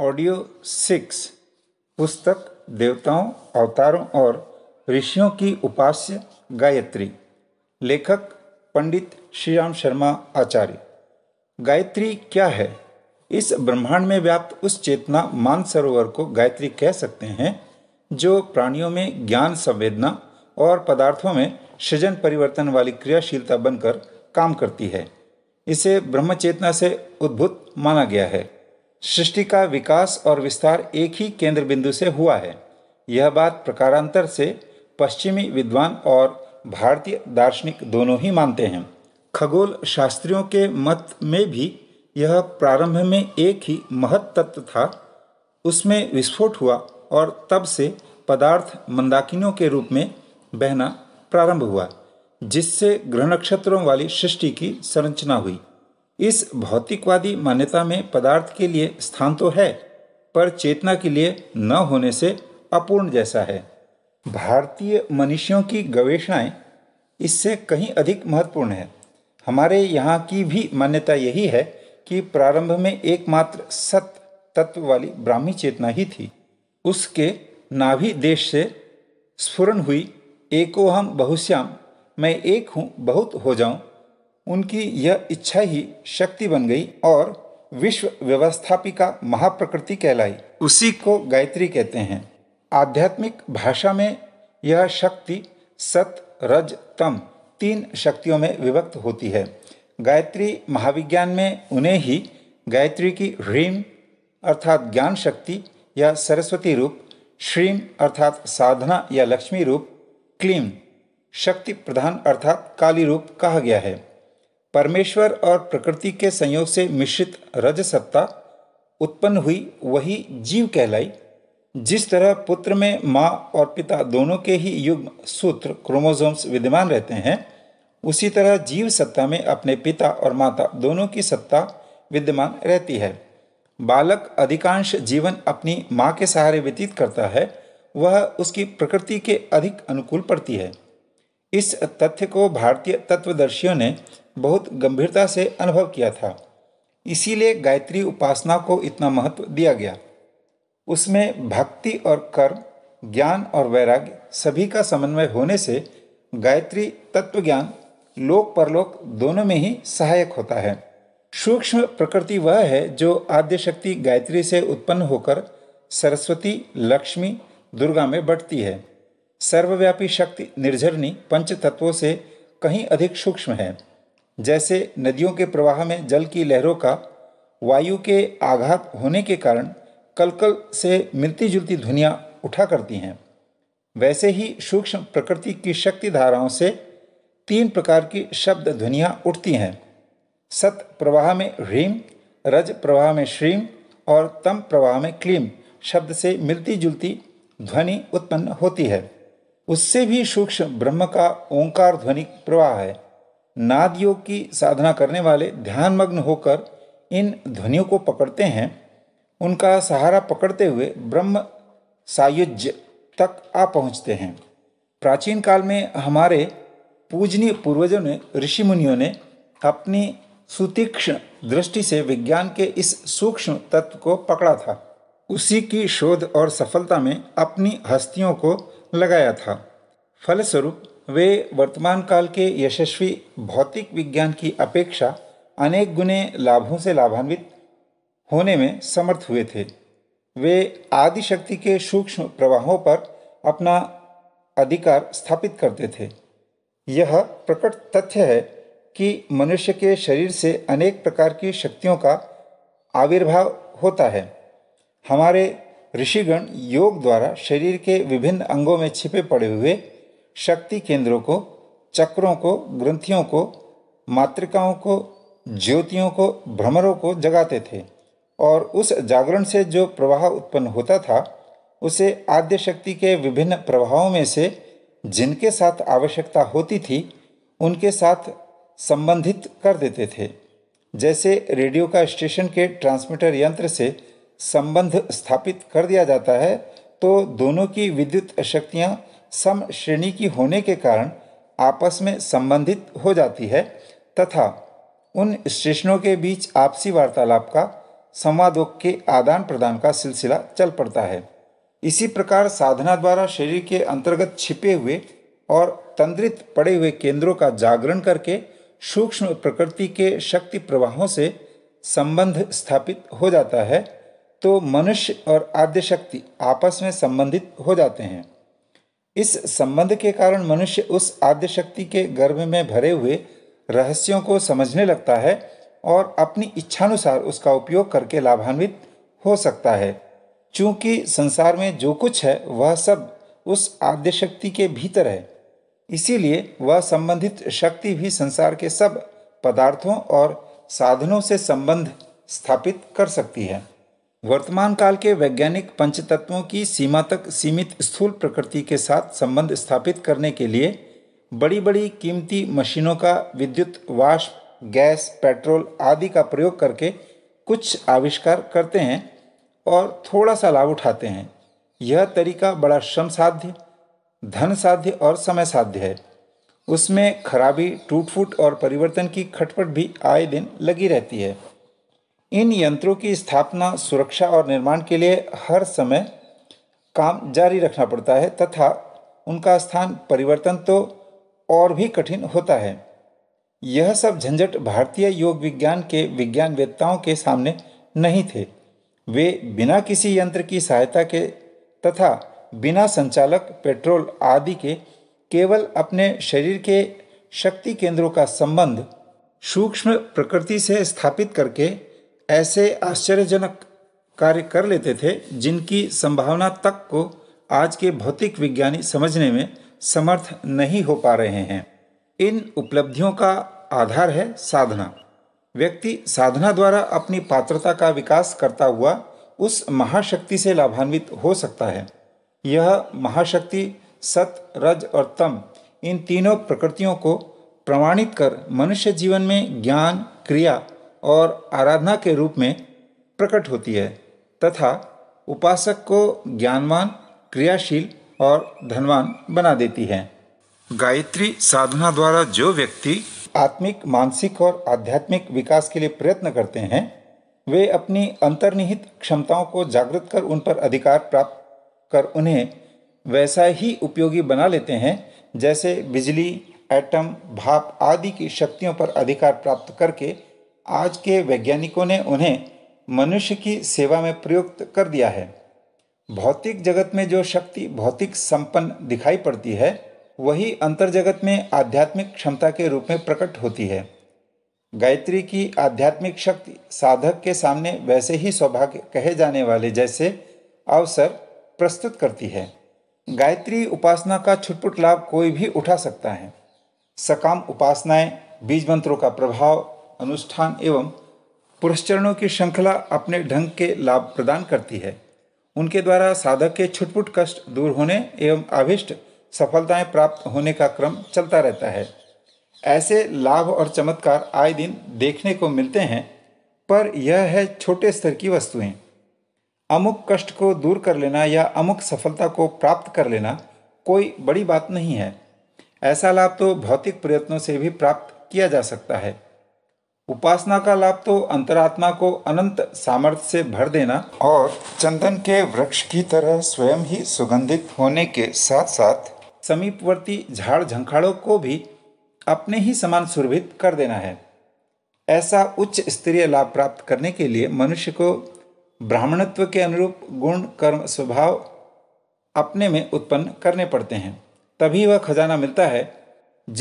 audio six पुस्तक देवताओं अवतारों और ऋषियों की उपास्य गायत्री लेखक पंडित श्रीराम शर्मा आचार्य गायत्री क्या है इस ब्रह्मांड में व्याप्त उस चेतना मानसरोवर को गायत्री कह सकते हैं जो प्राणियों में ज्ञान संवेदना और पदार्थों में सृजन परिवर्तन वाली क्रियाशीलता बनकर काम करती है इसे ब्रह्म चेतना से उद्भुत माना गया है सृष्टि का विकास और विस्तार एक ही केंद्र बिंदु से हुआ है यह बात प्रकारांतर से पश्चिमी विद्वान और भारतीय दार्शनिक दोनों ही मानते हैं खगोल शास्त्रियों के मत में भी यह प्रारंभ में एक ही महत तत्व था उसमें विस्फोट हुआ और तब से पदार्थ मंदाकिनों के रूप में बहना प्रारंभ हुआ जिससे ग्रह नक्षत्रों वाली सृष्टि की संरचना हुई इस भौतिकवादी मान्यता में पदार्थ के लिए स्थान तो है पर चेतना के लिए न होने से अपूर्ण जैसा है भारतीय मनुष्यों की गवेषणाएं इससे कहीं अधिक महत्वपूर्ण है हमारे यहाँ की भी मान्यता यही है कि प्रारंभ में एकमात्र सत्य तत्व वाली ब्राह्मी चेतना ही थी उसके नाभि देश से स्फुरन हुई एको हम बहुश्याम मैं एक हूँ बहुत हो जाऊँ उनकी यह इच्छा ही शक्ति बन गई और विश्व व्यवस्थापिका महाप्रकृति कहलाई उसी को गायत्री कहते हैं आध्यात्मिक भाषा में यह शक्ति सत रज तम तीन शक्तियों में विभक्त होती है गायत्री महाविज्ञान में उन्हें ही गायत्री की ह्रीम अर्थात ज्ञान शक्ति या सरस्वती रूप श्रीम अर्थात साधना या लक्ष्मी रूप क्लीम शक्ति प्रधान अर्थात काली रूप कहा गया है परमेश्वर और प्रकृति के संयोग से मिश्रित रज सत्ता उत्पन्न हुई वही जीव कहलाई जिस तरह पुत्र में माँ और पिता दोनों के ही युग्म सूत्र क्रोमोजोम्स विद्यमान रहते हैं उसी तरह जीव सत्ता में अपने पिता और माता दोनों की सत्ता विद्यमान रहती है बालक अधिकांश जीवन अपनी माँ के सहारे व्यतीत करता है वह उसकी प्रकृति के अधिक अनुकूल पड़ती है इस तथ्य को भारतीय तत्वदर्शियों ने बहुत गंभीरता से अनुभव किया था इसीलिए गायत्री उपासना को इतना महत्व दिया गया उसमें भक्ति और कर्म ज्ञान और वैराग्य सभी का समन्वय होने से गायत्री तत्वज्ञान लोक परलोक दोनों में ही सहायक होता है सूक्ष्म प्रकृति वह है जो आद्य शक्ति गायत्री से उत्पन्न होकर सरस्वती लक्ष्मी दुर्गा में बढ़ती है सर्वव्यापी शक्ति निर्झरनी पंच तत्वों से कहीं अधिक सूक्ष्म है जैसे नदियों के प्रवाह में जल की लहरों का वायु के आघात होने के कारण कलकल से मिलती जुलती ध्वनियाँ उठा करती हैं वैसे ही सूक्ष्म प्रकृति की शक्ति धाराओं से तीन प्रकार की शब्द ध्वनियाँ उठती हैं सत प्रवाह में ह्रीम रज प्रवाह में श्रीम और तम प्रवाह में क्लीम शब्द से मिलती जुलती ध्वनि उत्पन्न होती है उससे भी सूक्ष्म ब्रह्म का ओंकार ध्वनि प्रवाह है नाद योग की साधना करने वाले ध्यानमग्न होकर इन ध्वनियों को पकड़ते हैं उनका सहारा पकड़ते हुए ब्रह्म सायुज्य तक आ पहुँचते हैं प्राचीन काल में हमारे पूजनीय पूर्वजों ने ऋषि मुनियों ने अपनी सुतीक्ष्ण दृष्टि से विज्ञान के इस सूक्ष्म तत्व को पकड़ा था उसी की शोध और सफलता में अपनी हस्तियों को लगाया था फलस्वरूप वे वर्तमान काल के यशस्वी भौतिक विज्ञान की अपेक्षा अनेक गुने लाभों से लाभान्वित होने में समर्थ हुए थे वे आदिशक्ति के सूक्ष्म प्रवाहों पर अपना अधिकार स्थापित करते थे यह प्रकट तथ्य है कि मनुष्य के शरीर से अनेक प्रकार की शक्तियों का आविर्भाव होता है हमारे ऋषिगण योग द्वारा शरीर के विभिन्न अंगों में छिपे पड़े हुए शक्ति केंद्रों को चक्रों को ग्रंथियों को मातृकाओं को ज्योतियों को भ्रमरों को जगाते थे और उस जागरण से जो प्रवाह उत्पन्न होता था उसे आद्य शक्ति के विभिन्न प्रवाहों में से जिनके साथ आवश्यकता होती थी उनके साथ संबंधित कर देते थे जैसे रेडियो का स्टेशन के ट्रांसमीटर यंत्र से संबंध स्थापित कर दिया जाता है तो दोनों की विद्युत शक्तियाँ सम श्रेणी की होने के कारण आपस में संबंधित हो जाती है तथा उन स्टेशनों के बीच आपसी वार्तालाप का संवादों के आदान प्रदान का सिलसिला चल पड़ता है इसी प्रकार साधना द्वारा शरीर के अंतर्गत छिपे हुए और तंद्रित पड़े हुए केंद्रों का जागरण करके सूक्ष्म प्रकृति के शक्ति प्रवाहों से संबंध स्थापित हो जाता है तो मनुष्य और आद्य शक्ति आपस में संबंधित हो जाते हैं इस संबंध के कारण मनुष्य उस आद्य शक्ति के गर्भ में भरे हुए रहस्यों को समझने लगता है और अपनी इच्छानुसार उसका उपयोग करके लाभान्वित हो सकता है चूँकि संसार में जो कुछ है वह सब उस आद्य शक्ति के भीतर है इसीलिए वह संबंधित शक्ति भी संसार के सब पदार्थों और साधनों से संबंध स्थापित कर सकती है वर्तमान काल के वैज्ञानिक पंचतत्वों की सीमा तक सीमित स्थूल प्रकृति के साथ संबंध स्थापित करने के लिए बड़ी बड़ी कीमती मशीनों का विद्युत वाष्प गैस पेट्रोल आदि का प्रयोग करके कुछ आविष्कार करते हैं और थोड़ा सा लाभ उठाते हैं यह तरीका बड़ा श्रम साध्य धन साध्य और समय साध्य है उसमें खराबी टूट फूट और परिवर्तन की खटपट भी आए दिन लगी रहती है इन यंत्रों की स्थापना सुरक्षा और निर्माण के लिए हर समय काम जारी रखना पड़ता है तथा उनका स्थान परिवर्तन तो और भी कठिन होता है यह सब झंझट भारतीय योग विज्ञान के विज्ञानवेत्ताओं के सामने नहीं थे वे बिना किसी यंत्र की सहायता के तथा बिना संचालक पेट्रोल आदि के केवल अपने शरीर के शक्ति केंद्रों का संबंध सूक्ष्म प्रकृति से स्थापित करके ऐसे आश्चर्यजनक कार्य कर लेते थे जिनकी संभावना तक को आज के भौतिक विज्ञानी समझने में समर्थ नहीं हो पा रहे हैं इन उपलब्धियों का आधार है साधना व्यक्ति साधना द्वारा अपनी पात्रता का विकास करता हुआ उस महाशक्ति से लाभान्वित हो सकता है यह महाशक्ति सत रज और तम इन तीनों प्रकृतियों को प्रमाणित कर मनुष्य जीवन में ज्ञान क्रिया और आराधना के रूप में प्रकट होती है तथा उपासक को ज्ञानवान क्रियाशील और धनवान बना देती है गायत्री साधना द्वारा जो व्यक्ति आत्मिक मानसिक और आध्यात्मिक विकास के लिए प्रयत्न करते हैं वे अपनी अंतर्निहित क्षमताओं को जागृत कर उन पर अधिकार प्राप्त कर उन्हें वैसा ही उपयोगी बना लेते हैं जैसे बिजली एटम भाप आदि की शक्तियों पर अधिकार प्राप्त करके आज के वैज्ञानिकों ने उन्हें मनुष्य की सेवा में प्रयुक्त कर दिया है भौतिक जगत में जो शक्ति भौतिक संपन्न दिखाई पड़ती है वही अंतर जगत में आध्यात्मिक क्षमता के रूप में प्रकट होती है गायत्री की आध्यात्मिक शक्ति साधक के सामने वैसे ही सौभाग्य कहे जाने वाले जैसे अवसर प्रस्तुत करती है गायत्री उपासना का छुटपुट लाभ कोई भी उठा सकता है सकाम उपासनाएं बीज मंत्रों का प्रभाव अनुष्ठान एवं पुरस्चरणों की श्रृंखला अपने ढंग के लाभ प्रदान करती है उनके द्वारा साधक के छुटपुट कष्ट दूर होने एवं अभिष्ट सफलताएं प्राप्त होने का क्रम चलता रहता है ऐसे लाभ और चमत्कार आए दिन देखने को मिलते हैं पर यह है छोटे स्तर की वस्तुएं अमुक कष्ट को दूर कर लेना या अमुक सफलता को प्राप्त कर लेना कोई बड़ी बात नहीं है ऐसा लाभ तो भौतिक प्रयत्नों से भी प्राप्त किया जा सकता है उपासना का लाभ तो अंतरात्मा को अनंत सामर्थ्य से भर देना और चंदन के वृक्ष की तरह स्वयं ही सुगंधित होने के साथ साथ समीपवर्ती झाड़ झंखाड़ों को भी अपने ही समान सुरभित कर देना है ऐसा उच्च स्तरीय लाभ प्राप्त करने के लिए मनुष्य को ब्राह्मणत्व के अनुरूप गुण कर्म स्वभाव अपने में उत्पन्न करने पड़ते हैं तभी वह खजाना मिलता है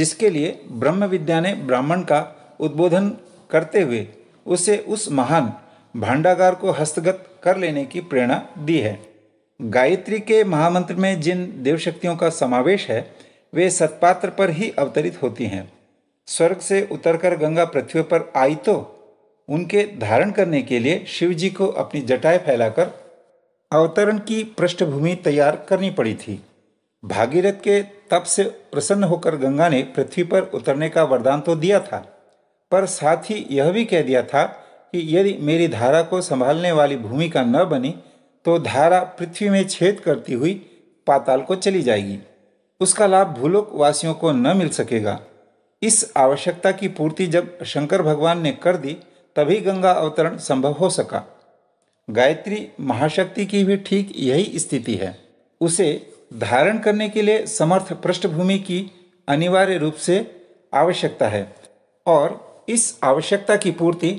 जिसके लिए ब्रह्म विद्या ने ब्राह्मण का उद्बोधन करते हुए उसे उस महान भांडागार को हस्तगत कर लेने की प्रेरणा दी है गायत्री के महामंत्र में जिन देवशक्तियों का समावेश है वे सतपात्र पर ही अवतरित होती हैं स्वर्ग से उतरकर गंगा पृथ्वी पर आई तो उनके धारण करने के लिए शिव जी को अपनी जटाएं फैलाकर अवतरण की पृष्ठभूमि तैयार करनी पड़ी थी भागीरथ के तप से प्रसन्न होकर गंगा ने पृथ्वी पर उतरने का वरदान तो दिया था पर साथ ही यह भी कह दिया था कि यदि मेरी धारा को संभालने वाली भूमिका न बनी तो धारा पृथ्वी में छेद करती हुई पाताल को चली जाएगी उसका लाभ भूलोक वासियों को न मिल सकेगा इस आवश्यकता की पूर्ति जब शंकर भगवान ने कर दी तभी गंगा अवतरण संभव हो सका गायत्री महाशक्ति की भी ठीक यही स्थिति है उसे धारण करने के लिए समर्थ पृष्ठभूमि की अनिवार्य रूप से आवश्यकता है और इस आवश्यकता की पूर्ति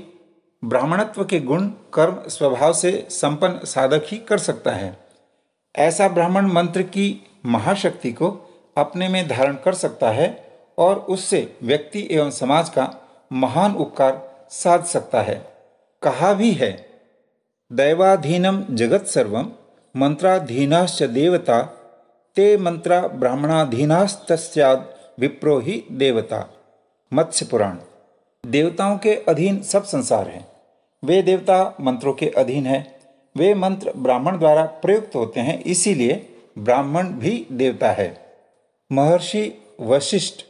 ब्राह्मणत्व के गुण कर्म स्वभाव से संपन्न साधक ही कर सकता है ऐसा ब्राह्मण मंत्र की महाशक्ति को अपने में धारण कर सकता है और उससे व्यक्ति एवं समाज का महान उपकार साध सकता है कहा भी है दैवाधीनम जगत सर्व मंत्राधीनाश्च देवता ते मंत्रा ब्राह्मणाधीनास्त विप्रो ही देवता मत्स्य पुराण देवताओं के अधीन सब संसार है वे देवता मंत्रों के अधीन है वे मंत्र ब्राह्मण द्वारा प्रयुक्त होते हैं इसीलिए ब्राह्मण भी देवता है महर्षि वशिष्ठ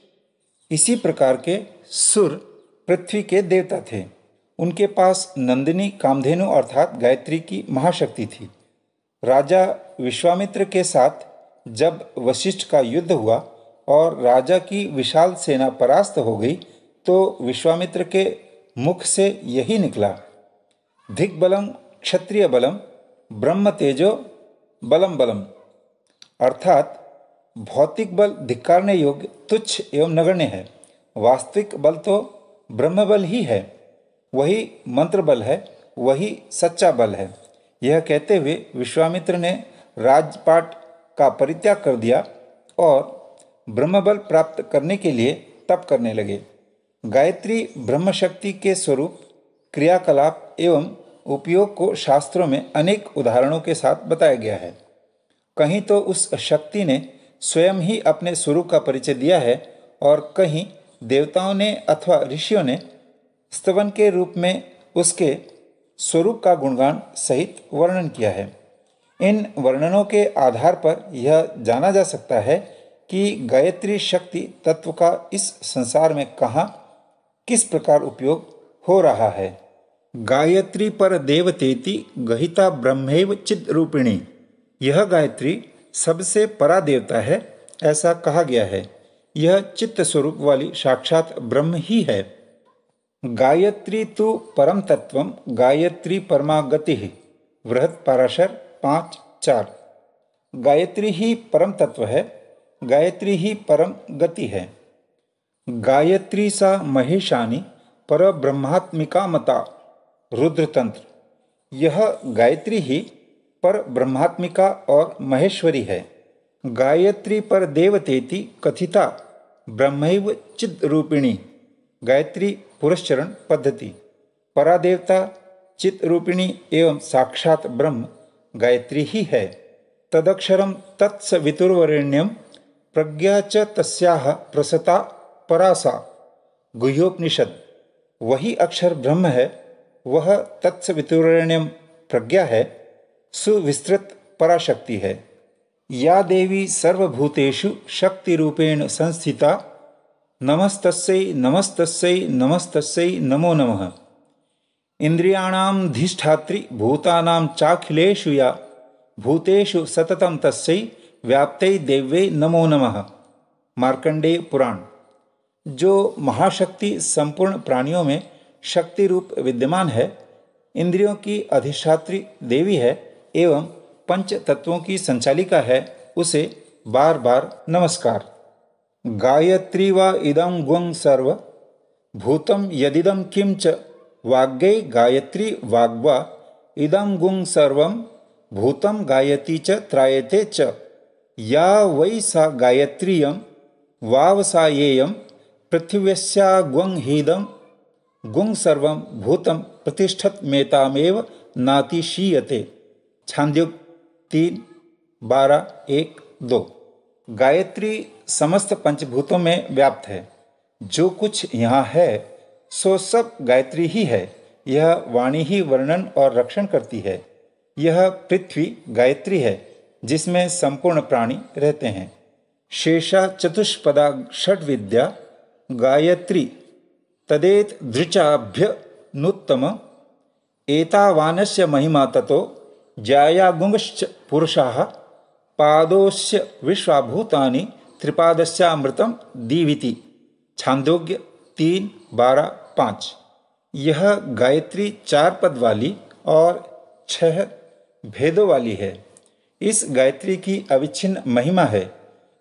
इसी प्रकार के सुर पृथ्वी के देवता थे उनके पास नंदिनी कामधेनु अर्थात गायत्री की महाशक्ति थी राजा विश्वामित्र के साथ जब वशिष्ठ का युद्ध हुआ और राजा की विशाल सेना परास्त हो गई तो विश्वामित्र के मुख से यही निकला बलम क्षत्रिय बलम ब्रह्म तेजो बलम बलम अर्थात भौतिक बल धिक्कारने योग्य तुच्छ एवं नगण्य है वास्तविक बल तो ब्रह्म बल ही है वही मंत्र बल है वही सच्चा बल है यह कहते हुए विश्वामित्र ने राजपाट का परित्याग कर दिया और ब्रह्मबल प्राप्त करने के लिए तप करने लगे गायत्री ब्रह्मशक्ति के स्वरूप क्रियाकलाप एवं उपयोग को शास्त्रों में अनेक उदाहरणों के साथ बताया गया है कहीं तो उस शक्ति ने स्वयं ही अपने स्वरूप का परिचय दिया है और कहीं देवताओं ने अथवा ऋषियों ने स्तवन के रूप में उसके स्वरूप का गुणगान सहित वर्णन किया है इन वर्णनों के आधार पर यह जाना जा सकता है कि गायत्री शक्ति तत्व का इस संसार में कहाँ किस प्रकार उपयोग हो रहा है गायत्री पर देवतेति गहिता ब्रह्मेव चिद रूपिणी यह गायत्री सबसे परा देवता है ऐसा कहा गया है यह चित्त स्वरूप वाली साक्षात ब्रह्म ही है गायत्री तो परम तत्व गायत्री परमागति गति वृहत पाराशर पाँच चार गायत्री ही परम तत्व है गायत्री ही परम गति है गायत्री सा महेशानी पर ब्रह्मात्मिका मता रुद्रतंत्र यह गायत्री ही पर ब्रह्मात्मिका और महेश्वरी है गायत्री पर देवतेति कथिता ब्रह्मैव चिद रूपिणी गायत्री पुरस्रण पद्धति परादेवता चित रूपिणी एवं साक्षात ब्रह्म गायत्री ही है तदक्षरम तत्सवितुर्वरेण्यम प्रज्ञा च तस्याह प्रसता परासा गुह्योपनिषद वही अक्षर ब्रह्म है वह तत्सवितुरण्यम प्रज्ञा है सुविस्तृत पराशक्ति है या देवी सर्वभूतेषु रूपेण संस्थिता नमस्त नमस्त नमस्त नमो नमः इन्द्रियाणां धिष्ठात्रि भूतानां या भूतेषु सतत तस्यै व्याप्त देव्यै नमो नमः मकंडेय पुराण जो महाशक्ति संपूर्ण प्राणियों में शक्ति रूप विद्यमान है इंद्रियों की अधिष्ठात्री देवी है एवं पंच तत्वों की संचालिका है उसे बार बार नमस्कार गायत्री व इदम गुंग सर्व भूतम यदिदम किम च वाग्य गायत्री वाग्वा इदम गुंग सर्व भूतम गायती च त्रायते च या वै सा गायत्रीयम वावसायेयम पृथिव्यस्या ग्वं हीदं सर्व भूतम प्रतिष्ठत मेतामेव नातिशीयते छांद्युग तीन बारह एक दो गायत्री समस्त पंचभूतों में व्याप्त है जो कुछ यहाँ है सो सब गायत्री ही है यह वाणी ही वर्णन और रक्षण करती है यह पृथ्वी गायत्री है जिसमें संपूर्ण प्राणी रहते हैं शेषा चतुष्पदा षट विद्या गायत्री तदेत एतावान से महिमा ततो जायागुंश्च पाद पादोस्य विश्वाभूता त्रिपादस्यामृत दीविति छांदोग्य तीन बारह पाँच यह गायत्री चार पद वाली और छह भेदों वाली है इस गायत्री की अविच्छिन्न महिमा है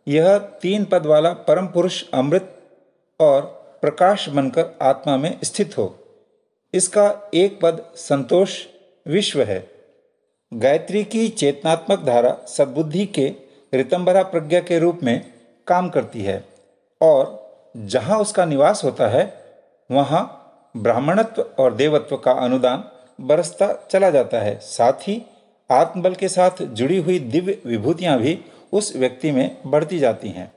यह तीन पद वाला परम पुरुष अमृत और प्रकाश बनकर आत्मा में स्थित हो इसका एक पद संतोष विश्व है गायत्री की चेतनात्मक धारा सद्बुद्धि के रितंबरा प्रज्ञा के रूप में काम करती है और जहाँ उसका निवास होता है वहाँ ब्राह्मणत्व और देवत्व का अनुदान बरसता चला जाता है साथ ही आत्मबल के साथ जुड़ी हुई दिव्य विभूतियाँ भी उस व्यक्ति में बढ़ती जाती हैं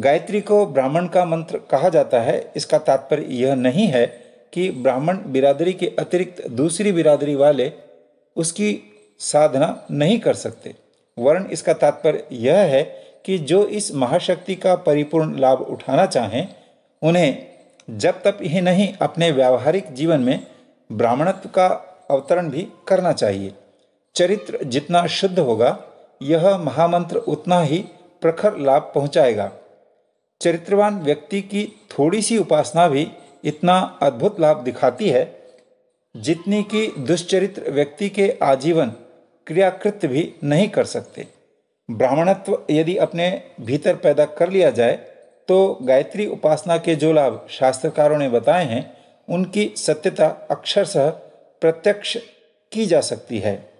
गायत्री को ब्राह्मण का मंत्र कहा जाता है इसका तात्पर्य यह नहीं है कि ब्राह्मण बिरादरी के अतिरिक्त दूसरी बिरादरी वाले उसकी साधना नहीं कर सकते वर्ण इसका तात्पर्य यह है कि जो इस महाशक्ति का परिपूर्ण लाभ उठाना चाहें उन्हें जब तक ही नहीं अपने व्यावहारिक जीवन में ब्राह्मणत्व का अवतरण भी करना चाहिए चरित्र जितना शुद्ध होगा यह महामंत्र उतना ही प्रखर लाभ पहुंचाएगा चरित्रवान व्यक्ति की थोड़ी सी उपासना भी इतना अद्भुत लाभ दिखाती है जितनी कि दुष्चरित्र व्यक्ति के आजीवन क्रियाकृत्य भी नहीं कर सकते ब्राह्मणत्व यदि अपने भीतर पैदा कर लिया जाए तो गायत्री उपासना के जो लाभ शास्त्रकारों ने बताए हैं उनकी सत्यता अक्षरशः प्रत्यक्ष की जा सकती है